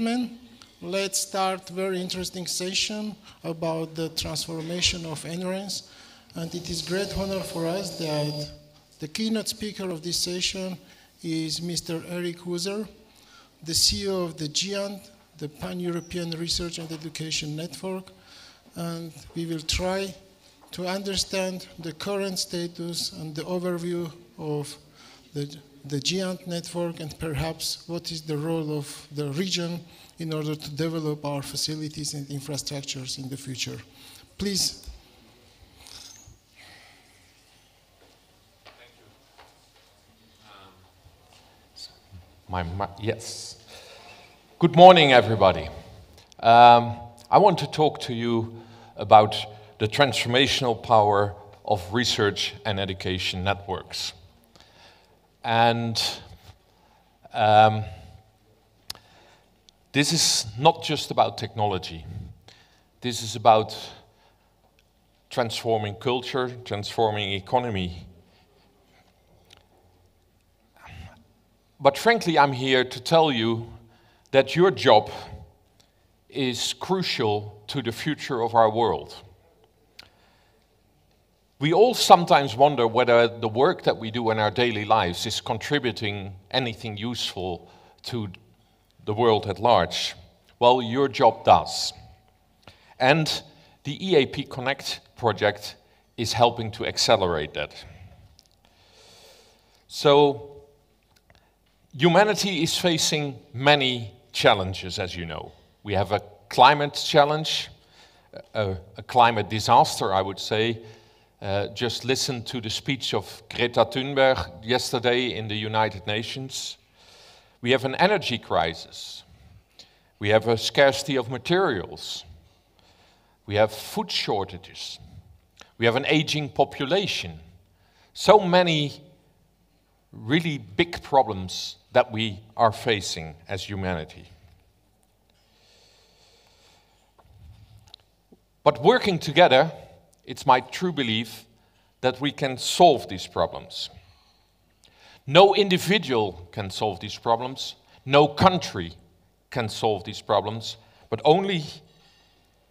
gentlemen, let's start very interesting session about the transformation of endurance, And it is great honor for us that the keynote speaker of this session is Mr. Eric Huser, the CEO of the GIANT, the Pan-European Research and Education Network. And we will try to understand the current status and the overview of the the giant network and perhaps what is the role of the region in order to develop our facilities and infrastructures in the future. Please. Um, my, my, yes. Good morning, everybody. Um, I want to talk to you about the transformational power of research and education networks. And um, this is not just about technology, this is about transforming culture, transforming economy. But frankly, I'm here to tell you that your job is crucial to the future of our world. We all sometimes wonder whether the work that we do in our daily lives is contributing anything useful to the world at large. Well, your job does. And the EAP Connect project is helping to accelerate that. So, humanity is facing many challenges, as you know. We have a climate challenge, a, a climate disaster, I would say uh, just listen to the speech of Greta Thunberg yesterday in the United Nations. We have an energy crisis. We have a scarcity of materials. We have food shortages. We have an aging population. So many really big problems that we are facing as humanity. But working together, it's my true belief that we can solve these problems. No individual can solve these problems, no country can solve these problems, but only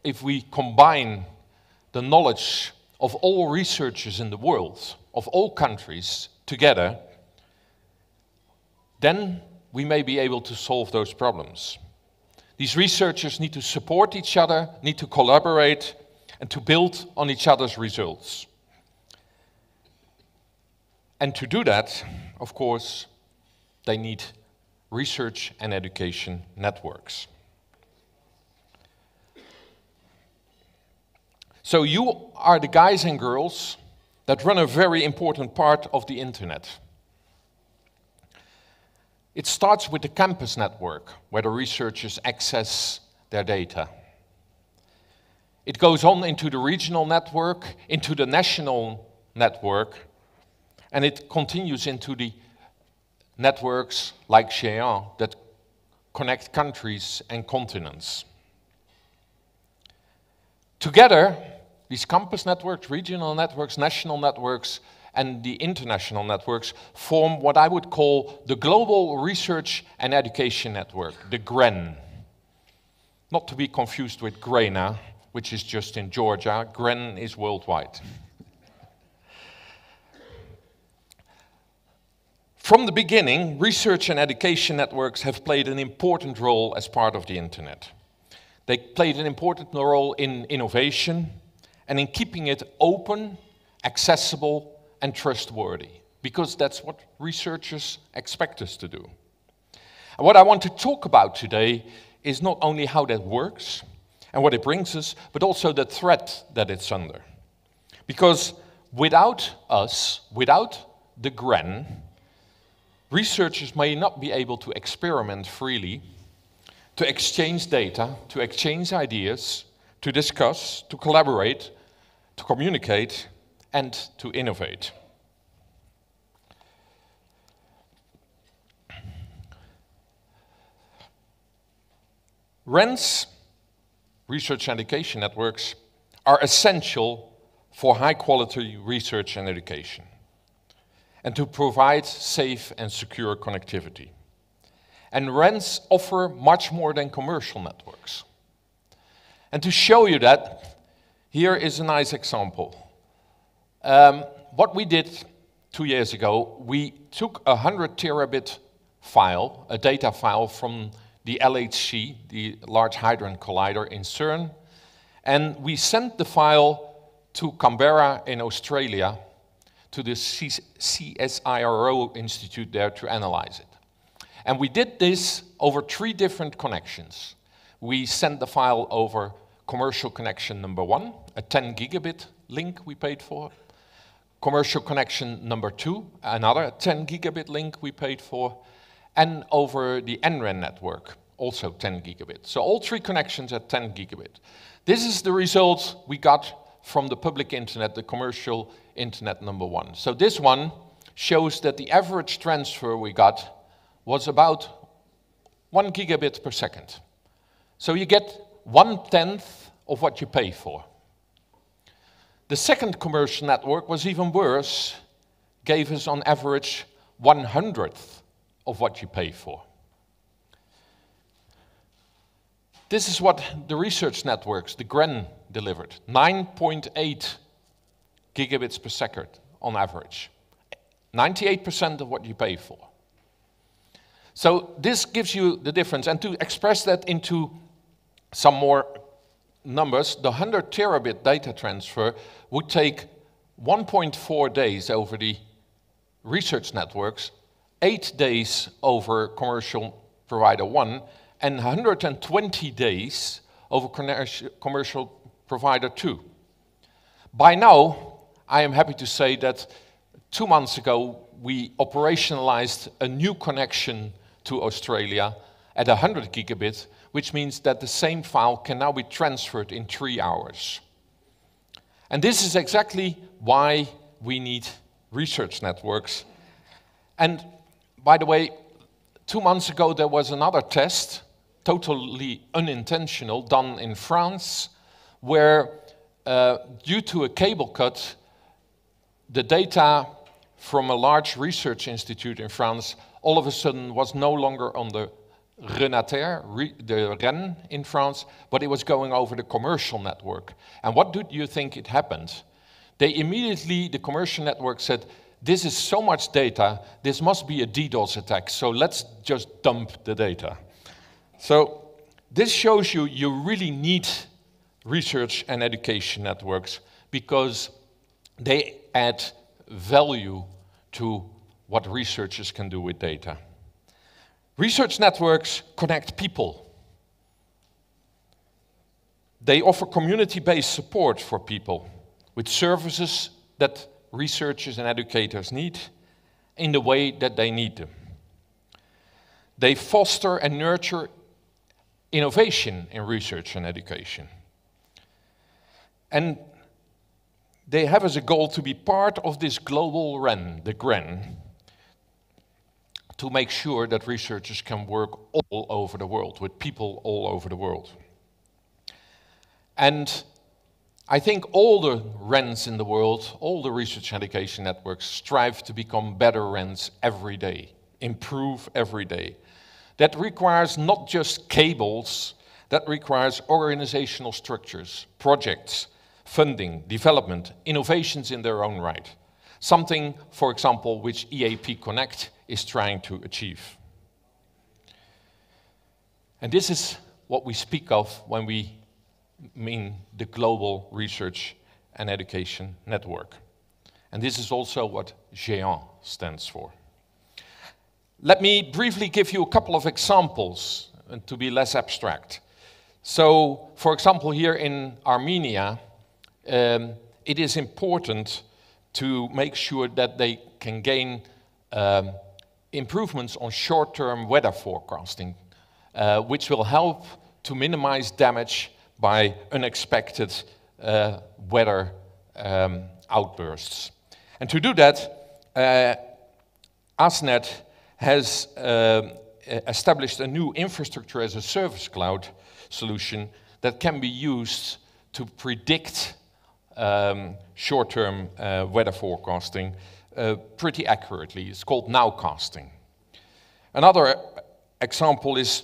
if we combine the knowledge of all researchers in the world, of all countries together, then we may be able to solve those problems. These researchers need to support each other, need to collaborate, and to build on each other's results. And to do that, of course, they need research and education networks. So you are the guys and girls that run a very important part of the internet. It starts with the campus network, where the researchers access their data. It goes on into the regional network, into the national network, and it continues into the networks like Xi'an that connect countries and continents. Together, these campus networks, regional networks, national networks, and the international networks form what I would call the Global Research and Education Network, the GREN. Not to be confused with GRENA, which is just in Georgia. Gren is worldwide. From the beginning, research and education networks have played an important role as part of the internet. They played an important role in innovation and in keeping it open, accessible, and trustworthy, because that's what researchers expect us to do. And what I want to talk about today is not only how that works, and what it brings us, but also the threat that it's under. Because without us, without the GREN, researchers may not be able to experiment freely, to exchange data, to exchange ideas, to discuss, to collaborate, to communicate, and to innovate. Rents research and education networks are essential for high quality research and education and to provide safe and secure connectivity. And RENs offer much more than commercial networks. And to show you that, here is a nice example. Um, what we did two years ago, we took a 100 terabit file, a data file from the LHC, the Large Hadron Collider in CERN, and we sent the file to Canberra in Australia to the CSIRO Institute there to analyze it. And we did this over three different connections. We sent the file over commercial connection number one, a 10 gigabit link we paid for. Commercial connection number two, another 10 gigabit link we paid for and over the NREN network, also 10 gigabit. So all three connections at 10 gigabit. This is the result we got from the public internet, the commercial internet number one. So this one shows that the average transfer we got was about one gigabit per second. So you get one-tenth of what you pay for. The second commercial network was even worse, gave us on average one hundredth of what you pay for. This is what the research networks, the GREN, delivered 9.8 gigabits per second on average. 98% of what you pay for. So this gives you the difference. And to express that into some more numbers, the 100 terabit data transfer would take 1.4 days over the research networks eight days over commercial provider one and 120 days over commercial provider two. By now, I am happy to say that two months ago, we operationalized a new connection to Australia at 100 gigabit, which means that the same file can now be transferred in three hours. And this is exactly why we need research networks. And by the way, two months ago there was another test, totally unintentional, done in France, where uh, due to a cable cut, the data from a large research institute in France all of a sudden was no longer on the Renater, the Rennes in France, but it was going over the commercial network. And what do you think it happened? They immediately, the commercial network said, this is so much data, this must be a DDoS attack, so let's just dump the data. So this shows you you really need research and education networks because they add value to what researchers can do with data. Research networks connect people. They offer community-based support for people with services that researchers and educators need in the way that they need them. They foster and nurture innovation in research and education. And they have as a goal to be part of this global REN, the GREN, to make sure that researchers can work all over the world, with people all over the world. And I think all the rents in the world, all the research and education networks, strive to become better rents every day, improve every day. That requires not just cables, that requires organizational structures, projects, funding, development, innovations in their own right. Something, for example, which EAP Connect is trying to achieve. And this is what we speak of when we mean the Global Research and Education Network. And this is also what GEAN stands for. Let me briefly give you a couple of examples uh, to be less abstract. So, for example, here in Armenia, um, it is important to make sure that they can gain um, improvements on short term weather forecasting, uh, which will help to minimize damage by unexpected uh, weather um, outbursts. And to do that, uh, ASNet has uh, established a new infrastructure as a service cloud solution that can be used to predict um, short term uh, weather forecasting uh, pretty accurately. It's called nowcasting. Another uh, example is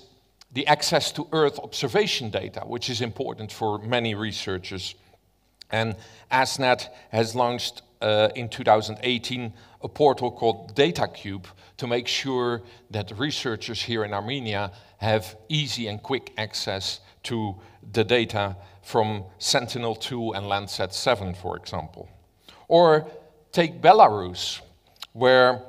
the access to Earth observation data, which is important for many researchers. And ASNet has launched uh, in 2018 a portal called DataCube to make sure that researchers here in Armenia have easy and quick access to the data from Sentinel-2 and Landsat-7, for example. Or take Belarus, where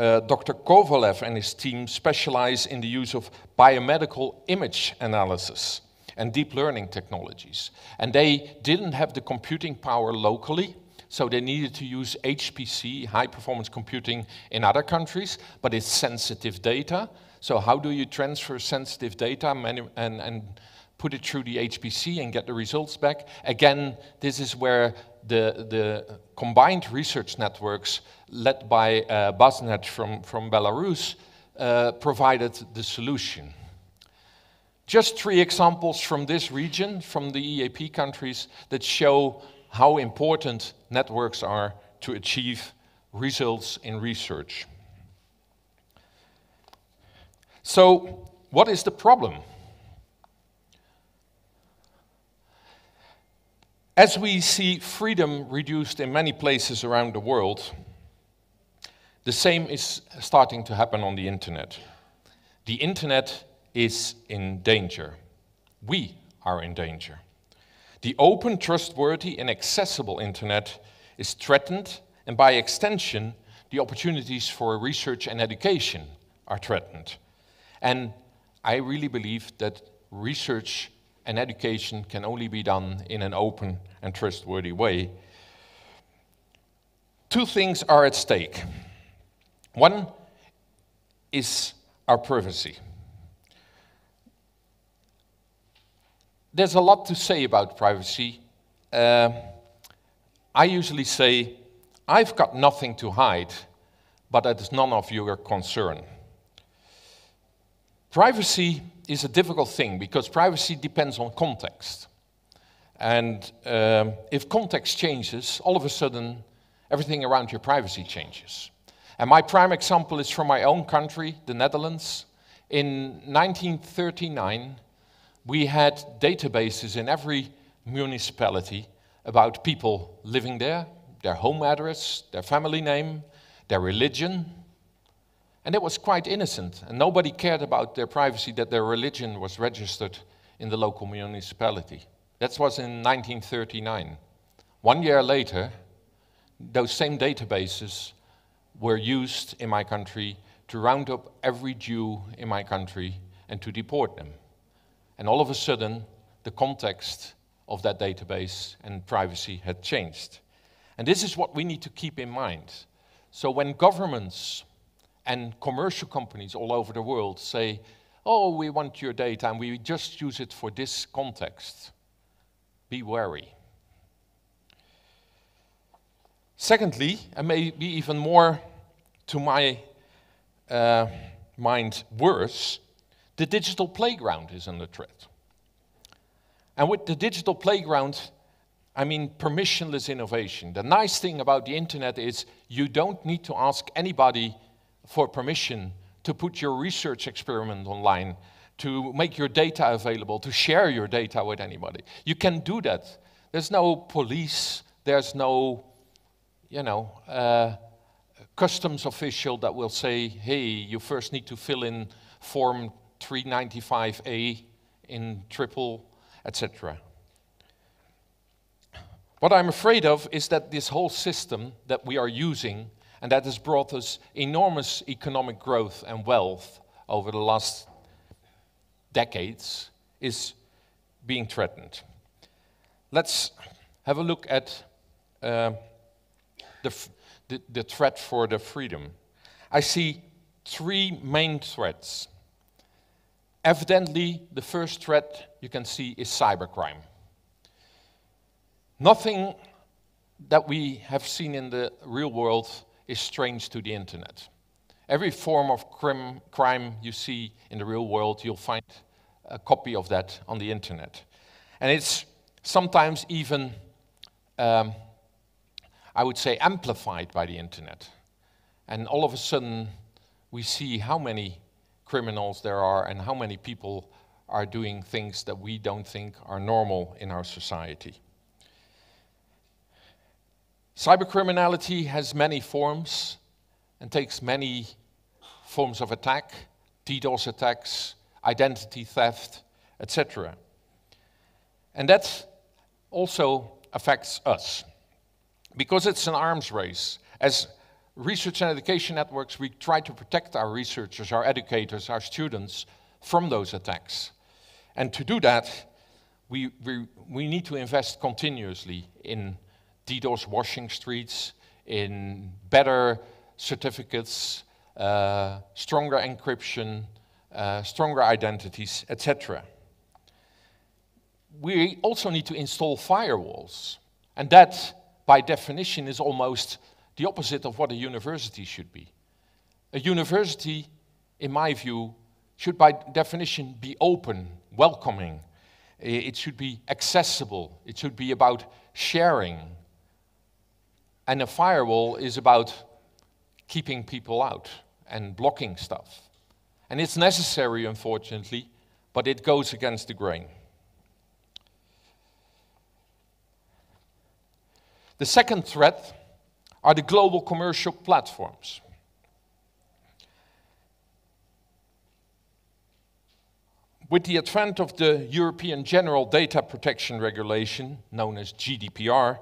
uh, Dr. Kovalev and his team specialize in the use of biomedical image analysis and deep learning technologies. And they didn't have the computing power locally, so they needed to use HPC, high performance computing, in other countries, but it's sensitive data. So, how do you transfer sensitive data and, and, and put it through the HPC and get the results back? Again, this is where the, the combined research networks led by uh, Basnet from, from Belarus uh, provided the solution. Just three examples from this region, from the EAP countries, that show how important networks are to achieve results in research. So, what is the problem? As we see freedom reduced in many places around the world, the same is starting to happen on the internet. The internet is in danger. We are in danger. The open, trustworthy, and accessible internet is threatened, and by extension, the opportunities for research and education are threatened. And I really believe that research and education can only be done in an open and trustworthy way. Two things are at stake. One is our privacy. There's a lot to say about privacy. Uh, I usually say, I've got nothing to hide, but that is none of your concern. Privacy is a difficult thing because privacy depends on context. And um, if context changes, all of a sudden, everything around your privacy changes. And my prime example is from my own country, the Netherlands. In 1939, we had databases in every municipality about people living there, their home address, their family name, their religion, and it was quite innocent, and nobody cared about their privacy that their religion was registered in the local municipality. That was in 1939. One year later, those same databases were used in my country to round up every Jew in my country and to deport them. And all of a sudden, the context of that database and privacy had changed. And this is what we need to keep in mind. So when governments and commercial companies all over the world say, oh, we want your data and we just use it for this context. Be wary. Secondly, and maybe even more to my uh, mind worse, the digital playground is under threat. And with the digital playground, I mean permissionless innovation. The nice thing about the internet is you don't need to ask anybody for permission to put your research experiment online, to make your data available, to share your data with anybody. You can do that. There's no police, there's no, you know, uh, customs official that will say, hey, you first need to fill in form 395A in triple, etc. What I'm afraid of is that this whole system that we are using and that has brought us enormous economic growth and wealth over the last decades, is being threatened. Let's have a look at uh, the, the, the threat for the freedom. I see three main threats. Evidently, the first threat you can see is cybercrime. Nothing that we have seen in the real world is strange to the internet. Every form of crim, crime you see in the real world, you'll find a copy of that on the internet. And it's sometimes even, um, I would say, amplified by the internet. And all of a sudden, we see how many criminals there are and how many people are doing things that we don't think are normal in our society. Cybercriminality has many forms and takes many forms of attack, DDoS attacks, identity theft, etc. And that also affects us. Because it's an arms race, as research and education networks, we try to protect our researchers, our educators, our students from those attacks. And to do that, we, we, we need to invest continuously in DDoS washing streets, in better certificates, uh, stronger encryption, uh, stronger identities, etc. We also need to install firewalls. And that, by definition, is almost the opposite of what a university should be. A university, in my view, should by definition be open, welcoming. It should be accessible. It should be about sharing. And a firewall is about keeping people out and blocking stuff. And it's necessary, unfortunately, but it goes against the grain. The second threat are the global commercial platforms. With the advent of the European General Data Protection Regulation, known as GDPR,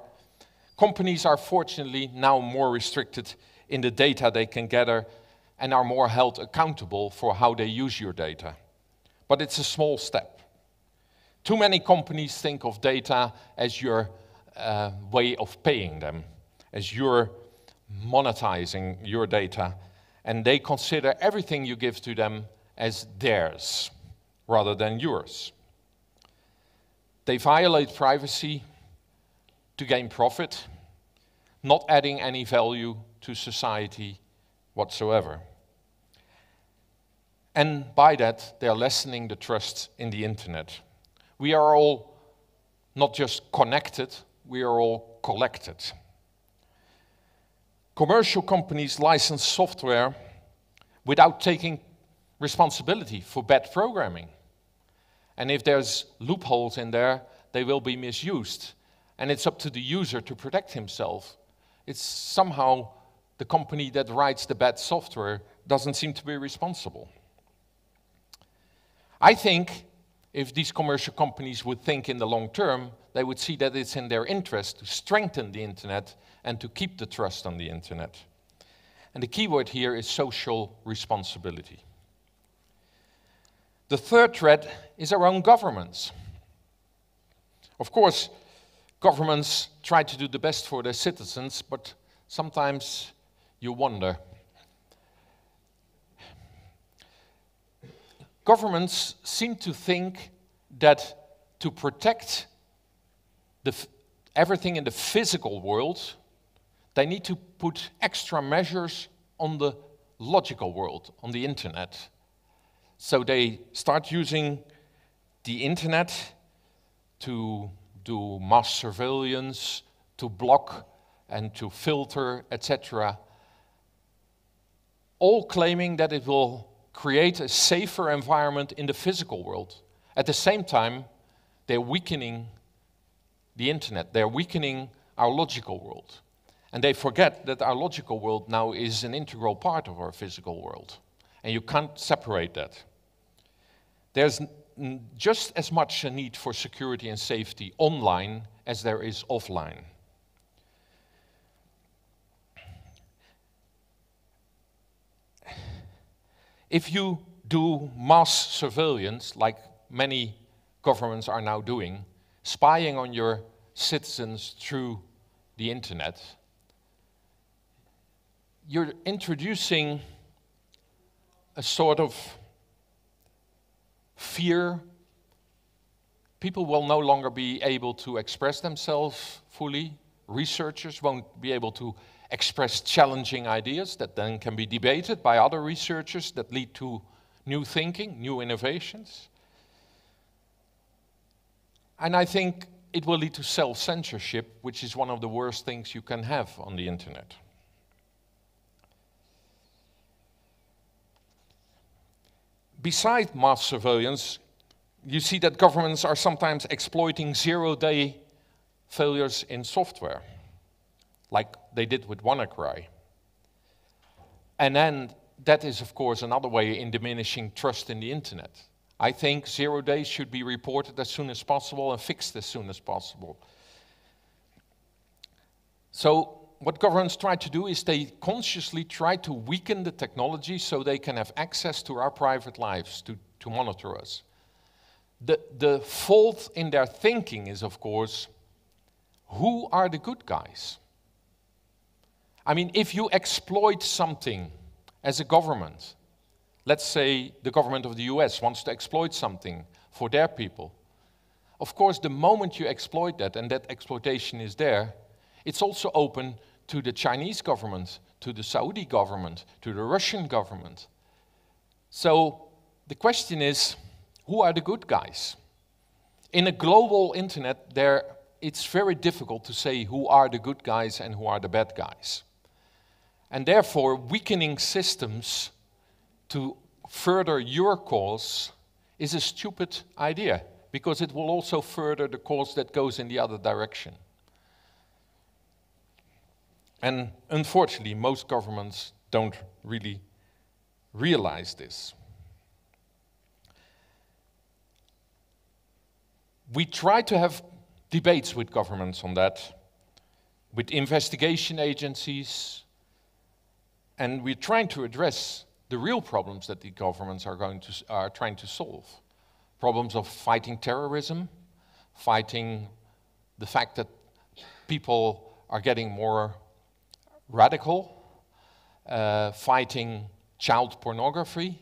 Companies are fortunately now more restricted in the data they can gather and are more held accountable for how they use your data. But it's a small step. Too many companies think of data as your uh, way of paying them, as your monetizing your data, and they consider everything you give to them as theirs rather than yours. They violate privacy to gain profit, not adding any value to society whatsoever. And by that, they are lessening the trust in the internet. We are all not just connected, we are all collected. Commercial companies license software without taking responsibility for bad programming. And if there's loopholes in there, they will be misused and it's up to the user to protect himself. It's somehow the company that writes the bad software doesn't seem to be responsible. I think if these commercial companies would think in the long term, they would see that it's in their interest to strengthen the internet and to keep the trust on the internet. And the key word here is social responsibility. The third threat is our own governments. Of course, Governments try to do the best for their citizens, but sometimes you wonder. Governments seem to think that to protect the, everything in the physical world, they need to put extra measures on the logical world, on the internet. So they start using the internet to to mass surveillance, to block and to filter, etc. All claiming that it will create a safer environment in the physical world. At the same time, they're weakening the internet, they're weakening our logical world. And they forget that our logical world now is an integral part of our physical world. And you can't separate that. There's just as much a need for security and safety online as there is offline. If you do mass surveillance, like many governments are now doing, spying on your citizens through the internet, you're introducing a sort of fear. People will no longer be able to express themselves fully. Researchers won't be able to express challenging ideas that then can be debated by other researchers that lead to new thinking, new innovations. And I think it will lead to self censorship, which is one of the worst things you can have on the internet. beside mass surveillance, you see that governments are sometimes exploiting zero-day failures in software, like they did with WannaCry. And then that is, of course, another way in diminishing trust in the internet. I think zero days should be reported as soon as possible and fixed as soon as possible. So what governments try to do is they consciously try to weaken the technology so they can have access to our private lives to, to monitor us. The, the fault in their thinking is, of course, who are the good guys? I mean, if you exploit something as a government, let's say the government of the US wants to exploit something for their people, of course, the moment you exploit that and that exploitation is there, it's also open to the Chinese government, to the Saudi government, to the Russian government. So the question is who are the good guys? In a global internet, there, it's very difficult to say who are the good guys and who are the bad guys. And therefore, weakening systems to further your cause is a stupid idea because it will also further the cause that goes in the other direction. And unfortunately, most governments don't really realize this. We try to have debates with governments on that, with investigation agencies, and we're trying to address the real problems that the governments are, going to, are trying to solve. Problems of fighting terrorism, fighting the fact that people are getting more radical, uh, fighting child pornography.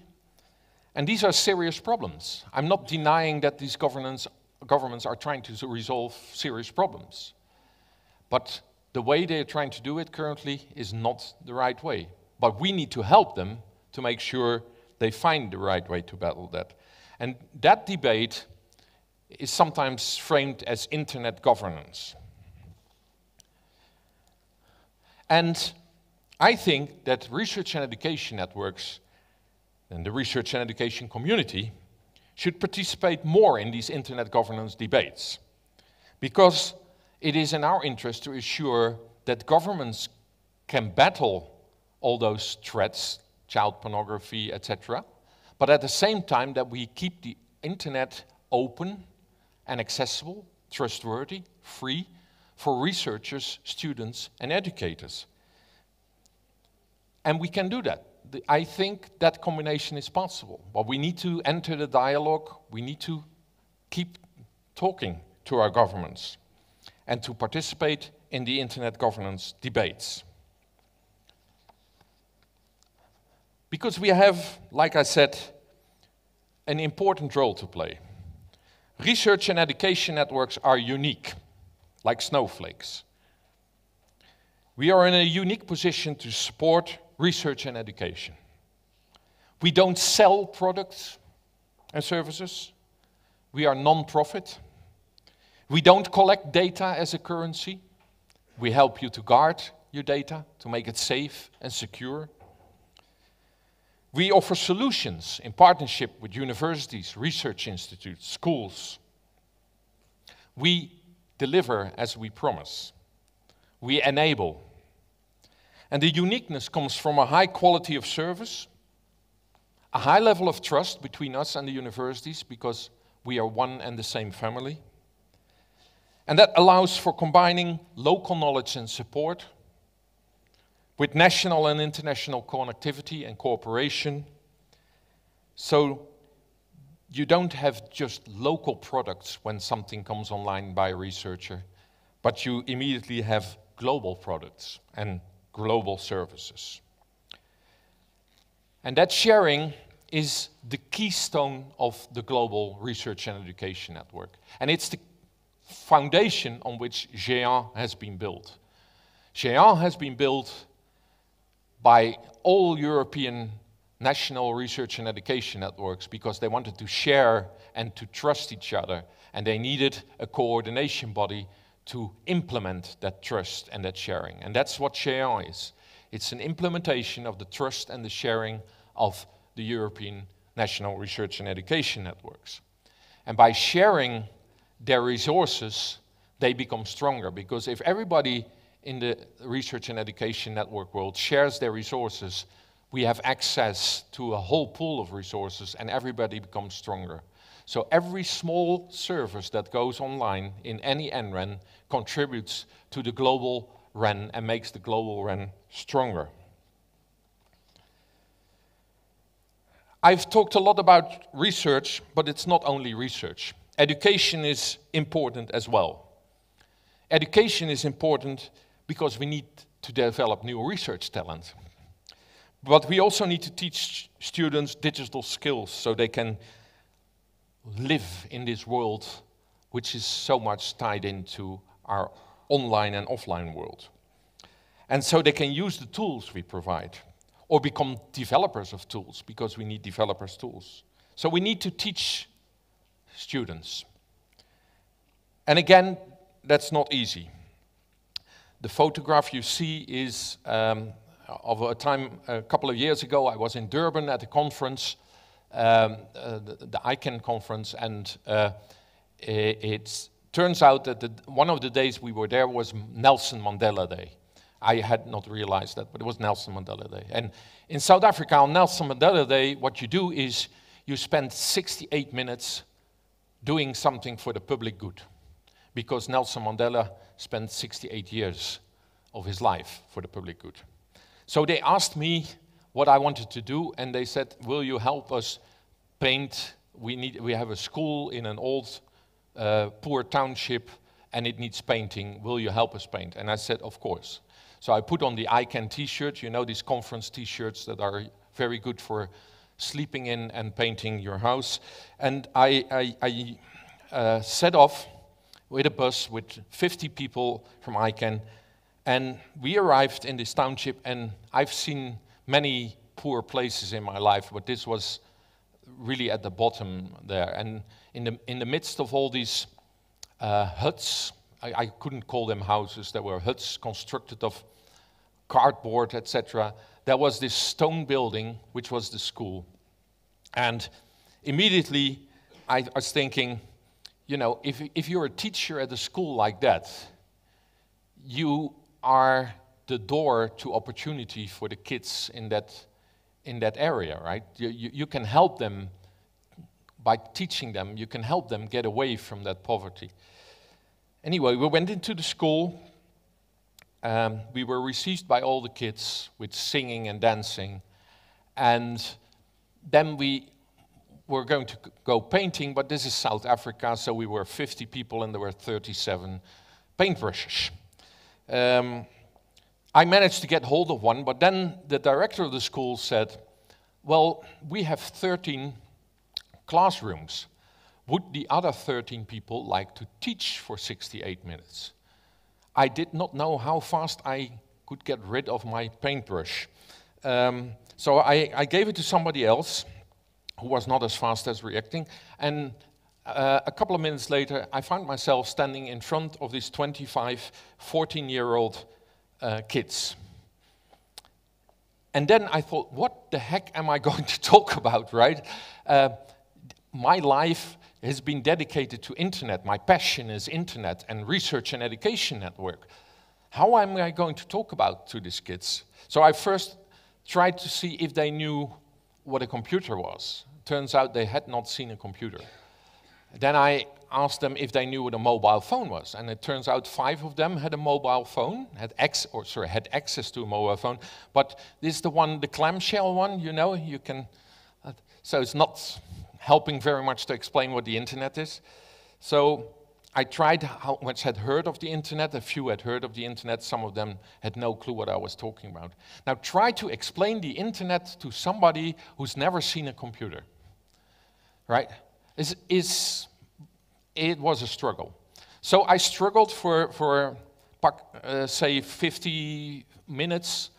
And these are serious problems. I'm not denying that these governments are trying to resolve serious problems. But the way they're trying to do it currently is not the right way. But we need to help them to make sure they find the right way to battle that. And that debate is sometimes framed as internet governance. And I think that research and education networks and the research and education community should participate more in these internet governance debates because it is in our interest to assure that governments can battle all those threats, child pornography, etc., but at the same time that we keep the internet open and accessible, trustworthy, free, for researchers, students, and educators. And we can do that. I think that combination is possible. But we need to enter the dialogue, we need to keep talking to our governments and to participate in the internet governance debates. Because we have, like I said, an important role to play. Research and education networks are unique like snowflakes. We are in a unique position to support research and education. We don't sell products and services. We are non-profit. We don't collect data as a currency. We help you to guard your data, to make it safe and secure. We offer solutions in partnership with universities, research institutes, schools. We deliver as we promise. We enable. And the uniqueness comes from a high quality of service, a high level of trust between us and the universities because we are one and the same family. And that allows for combining local knowledge and support with national and international connectivity and cooperation. So you don't have just local products when something comes online by a researcher, but you immediately have global products and global services. And that sharing is the keystone of the global research and education network. And it's the foundation on which Géant has been built. Géant has been built by all European national research and education networks because they wanted to share and to trust each other, and they needed a coordination body to implement that trust and that sharing. And that's what SHARE is it's an implementation of the trust and the sharing of the European national research and education networks. And by sharing their resources, they become stronger because if everybody in the research and education network world shares their resources, we have access to a whole pool of resources and everybody becomes stronger. So every small service that goes online in any NREN contributes to the global REN and makes the global REN stronger. I've talked a lot about research, but it's not only research. Education is important as well. Education is important because we need to develop new research talent. But we also need to teach students digital skills so they can live in this world which is so much tied into our online and offline world. And so they can use the tools we provide or become developers of tools because we need developers' tools. So we need to teach students. And again, that's not easy. The photograph you see is um, uh, of a time a couple of years ago, I was in Durban at a conference, um, uh, the, the, ICANN conference, and uh, it, it turns out that the, one of the days we were there was Nelson Mandela Day. I had not realized that, but it was Nelson Mandela Day. And in South Africa, on Nelson Mandela Day, what you do is you spend 68 minutes doing something for the public good, because Nelson Mandela spent 68 years of his life for the public good. So they asked me what I wanted to do, and they said, Will you help us paint? We, need, we have a school in an old uh, poor township and it needs painting. Will you help us paint? And I said, Of course. So I put on the ICANN t shirt, you know, these conference t shirts that are very good for sleeping in and painting your house. And I, I, I uh, set off with a bus with 50 people from ICANN and we arrived in this township, and I've seen many poor places in my life, but this was really at the bottom there. And in the, in the midst of all these uh, huts, I, I, couldn't call them houses, there were huts constructed of cardboard, etc. There was this stone building, which was the school. And immediately I was thinking, you know, if, if you're a teacher at a school like that, you are the door to opportunity for the kids in that, in that area, right? You, you, you can help them by teaching them, you can help them get away from that poverty. Anyway, we went into the school. Um, we were received by all the kids with singing and dancing. And then we were going to go painting, but this is South Africa, so we were 50 people and there were 37 paintbrushes. Um, I managed to get hold of one, but then the director of the school said, Well, we have 13 classrooms. Would the other 13 people like to teach for 68 minutes? I did not know how fast I could get rid of my paintbrush. Um, so I, I, gave it to somebody else who was not as fast as reacting, and uh, a couple of minutes later, I found myself standing in front of these 25, 14 year old uh, kids. And then I thought, what the heck am I going to talk about, right? Uh, my life has been dedicated to internet. My passion is internet and research and education network. How am I going to talk about to these kids? So I first tried to see if they knew what a computer was. Turns out they had not seen a computer. Then I asked them if they knew what a mobile phone was, and it turns out five of them had a mobile phone, had ex or sorry, had access to a mobile phone. But this is the one, the clamshell one, you know, you can. Uh, so it's not helping very much to explain what the internet is. So I tried how much had heard of the internet. A few had heard of the internet. Some of them had no clue what I was talking about. Now try to explain the internet to somebody who's never seen a computer, right? is, is it was a struggle. So I struggled for, for uh, say, 50 minutes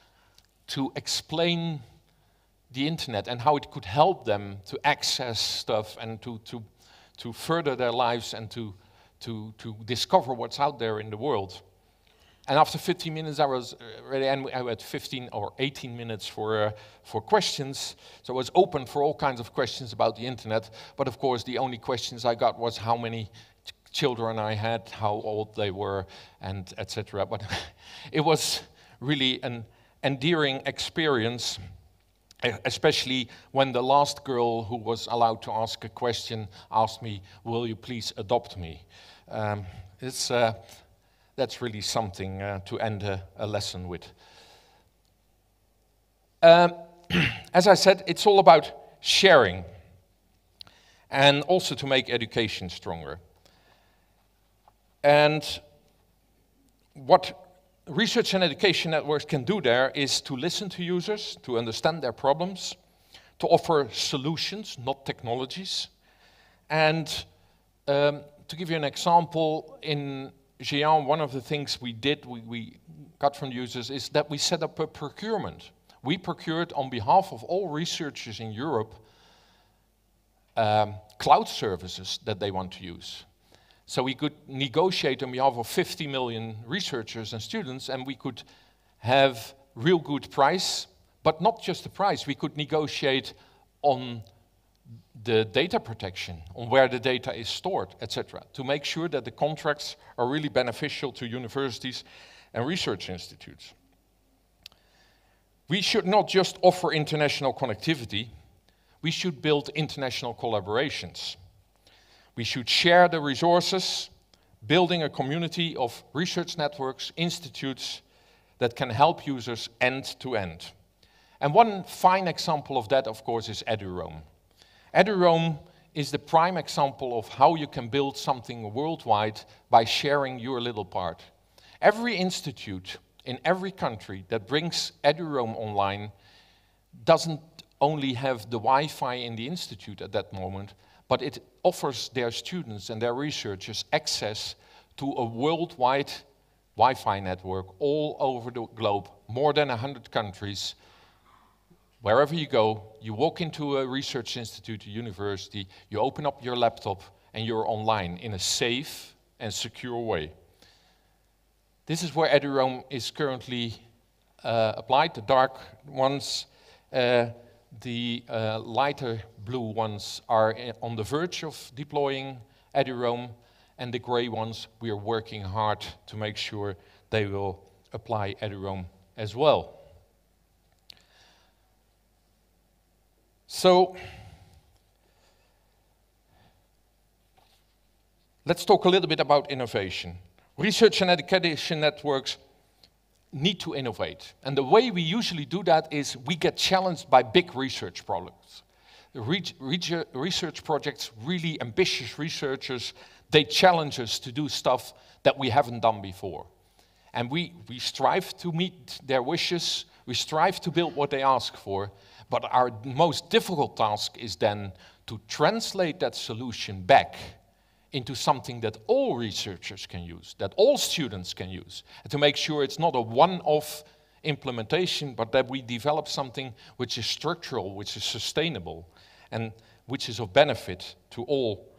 to explain the internet and how it could help them to access stuff and to, to, to further their lives and to, to, to discover what's out there in the world. And after 15 minutes, I was uh, ready, and I had 15 or 18 minutes for, uh, for questions. So I was open for all kinds of questions about the internet. But of course, the only questions I got was how many children I had, how old they were, and etc. But it was really an endearing experience, especially when the last girl who was allowed to ask a question asked me, "Will you please adopt me?" Um, it's. Uh, that's really something uh, to end a, a lesson with. Um, as I said, it's all about sharing and also to make education stronger. And what research and education networks can do there is to listen to users, to understand their problems, to offer solutions, not technologies. And um, to give you an example, in Jean, one of the things we did, we, we got from the users, is that we set up a procurement. We procured, on behalf of all researchers in Europe, um, cloud services that they want to use. So we could negotiate on behalf of 50 million researchers and students, and we could have real good price, but not just the price. We could negotiate on the data protection on where the data is stored, etc., to make sure that the contracts are really beneficial to universities and research institutes. We should not just offer international connectivity, we should build international collaborations. We should share the resources, building a community of research networks, institutes that can help users end to end. And one fine example of that, of course, is EduRome Eduroam is the prime example of how you can build something worldwide by sharing your little part. Every institute in every country that brings Eduroam online doesn't only have the Wi Fi in the institute at that moment, but it offers their students and their researchers access to a worldwide Wi Fi network all over the globe, more than 100 countries, wherever you go, you walk into a research institute, a university, you open up your laptop, and you're online in a safe and secure way. This is where EduRome is currently uh, applied. The dark ones, uh, the uh, lighter blue ones are uh, on the verge of deploying EduRome, and the gray ones, we are working hard to make sure they will apply EduRome as well. So, let's talk a little bit about innovation. Research and education networks need to innovate. And the way we usually do that is we get challenged by big research problems. Research projects, really ambitious researchers, they challenge us to do stuff that we haven't done before. And we, we strive to meet their wishes, we strive to build what they ask for, but our most difficult task is then to translate that solution back into something that all researchers can use, that all students can use, and to make sure it's not a one off implementation, but that we develop something which is structural, which is sustainable, and which is of benefit to all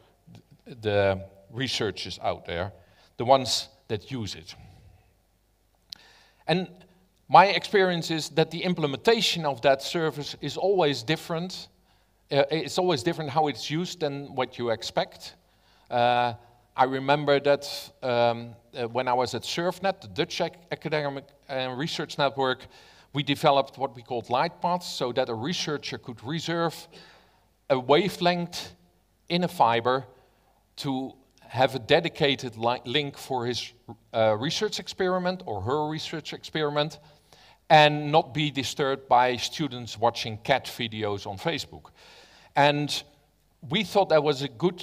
the researchers out there, the ones that use it. And my experience is that the implementation of that service is always different. Uh, it's always different how it's used than what you expect. Uh, I remember that um, uh, when I was at SurfNet, the Dutch Academic uh, Research Network, we developed what we called light paths so that a researcher could reserve a wavelength in a fiber to have a dedicated li link for his uh, research experiment or her research experiment and not be disturbed by students watching cat videos on Facebook. And we thought that was a good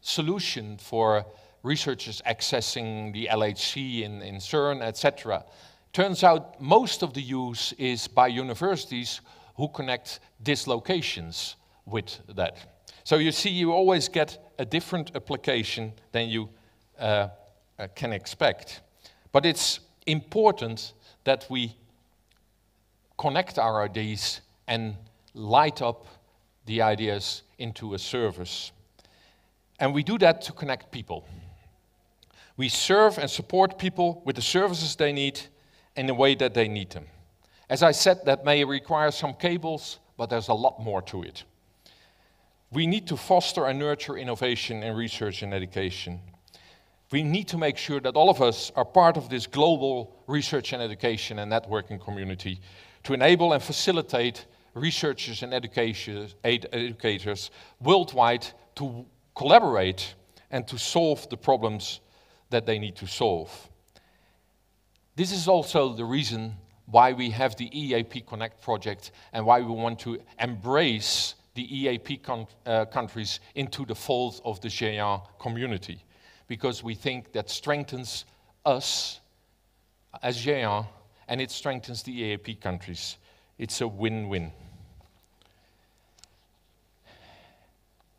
solution for researchers accessing the LHC in, in CERN, etc. Turns out most of the use is by universities who connect dislocations with that. So you see, you always get a different application than you uh, uh can expect. But it's important that we connect our ideas and light up the ideas into a service. And we do that to connect people. We serve and support people with the services they need in the way that they need them. As I said, that may require some cables, but there's a lot more to it. We need to foster and nurture innovation in research and education. We need to make sure that all of us are part of this global research and education and networking community to enable and facilitate researchers and educators worldwide to collaborate and to solve the problems that they need to solve. This is also the reason why we have the EAP Connect project and why we want to embrace the EAP uh, countries into the fold of the GEA community, because we think that strengthens us as GEA and it strengthens the AAP countries. It's a win win.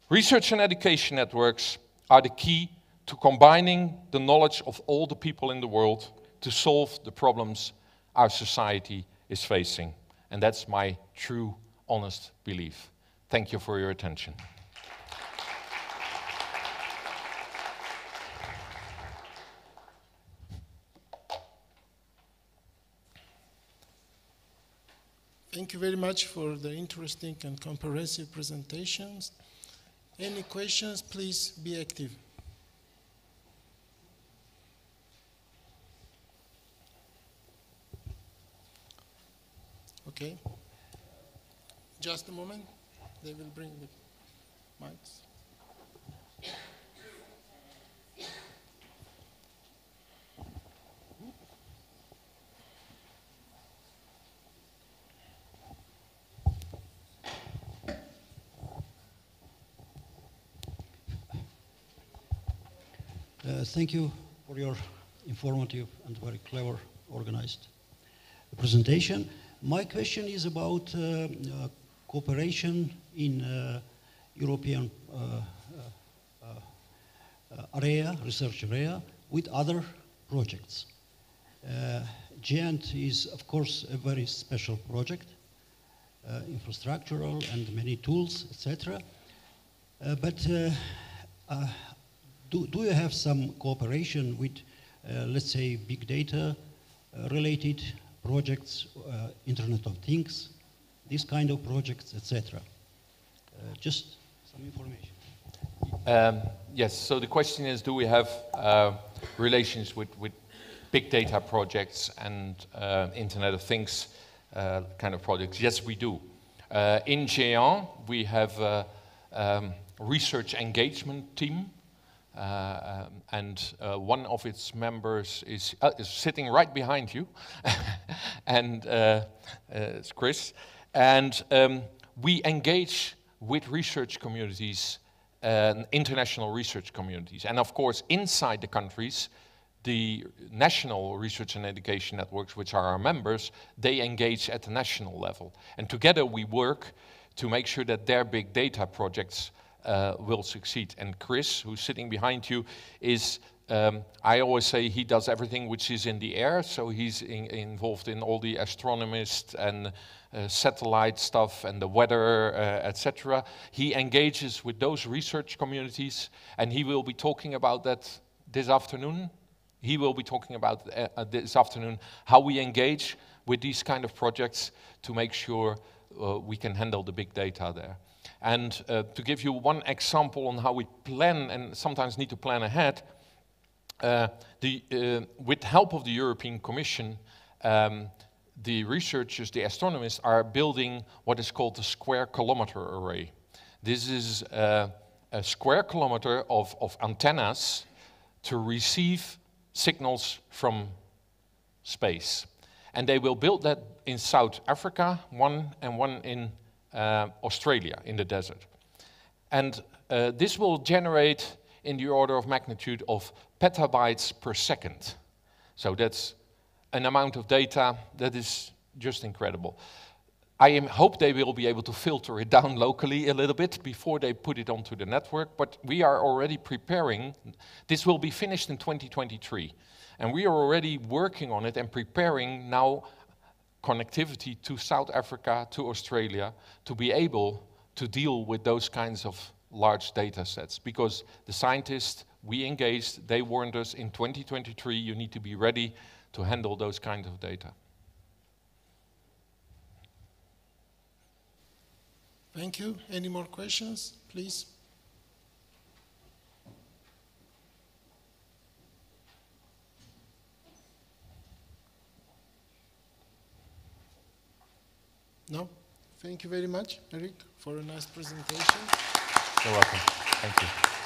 Research and education networks are the key to combining the knowledge of all the people in the world to solve the problems our society is facing. And that's my true, honest belief. Thank you for your attention. Thank you very much for the interesting and comprehensive presentations. Any questions, please be active. Okay. Just a moment. They will bring the mics. Uh, thank you for your informative and very clever organized presentation. My question is about uh, uh cooperation in uh, European area, research area, with other projects. Uh, GENT is, of course, a very special project, uh, infrastructural and many tools, etc. Uh, but do, do you have some cooperation with, uh, let's say, big data uh, related projects, uh, Internet of Things, this kind of projects, etc.? just some information. Um, yes, so the question is, do we have relations with, with big data projects and uh, Internet of Things uh, kind of projects? Yes, we do. Uh, in Géant, we have a um, research engagement team uh, um, and uh, one of its members is, uh, is sitting right behind you, and uh, uh, it's Chris. And um, we engage with research communities, um, international research communities, and of course inside the countries. The national research and education networks, which are our members, they engage at the national level. And together we work to make sure that their big data projects uh, will succeed. And Chris, who's sitting behind you, is um, I always say he does everything which is in the air, so he's in, involved in all the astronomists and uh, satellite stuff and the weather, uh, etc. He engages with those research communities, and he will be talking about that this afternoon. He will be talking about uh, uh this afternoon how we engage with these kind of projects to make sure uh, we can handle the big data there. And uh, to give you one example on how we plan and sometimes need to plan ahead, uh, the, uh, with help of the European Commission, um, the researchers, the astronomers, are building what is called the Square Kilometer Array. This is uh, a square kilometer of, of antennas to receive signals from space. And they will build that in South Africa, one and one in uh, Australia in the desert. And uh, this will generate in the order of magnitude of petabytes per second. So that's an amount of data that is just incredible. I am, hope they will be able to filter it down locally a little bit before they put it onto the network, but we are already preparing. This will be finished in 2023, and we are already working on it and preparing now connectivity to South Africa, to Australia, to be able to deal with those kinds of large data sets. Because the scientists we engaged, they warned us in 2023 you need to be ready to handle those kinds of data. Thank you. Any more questions, please? No? Thank you very much, Eric, for a nice presentation. You're welcome. Thank you.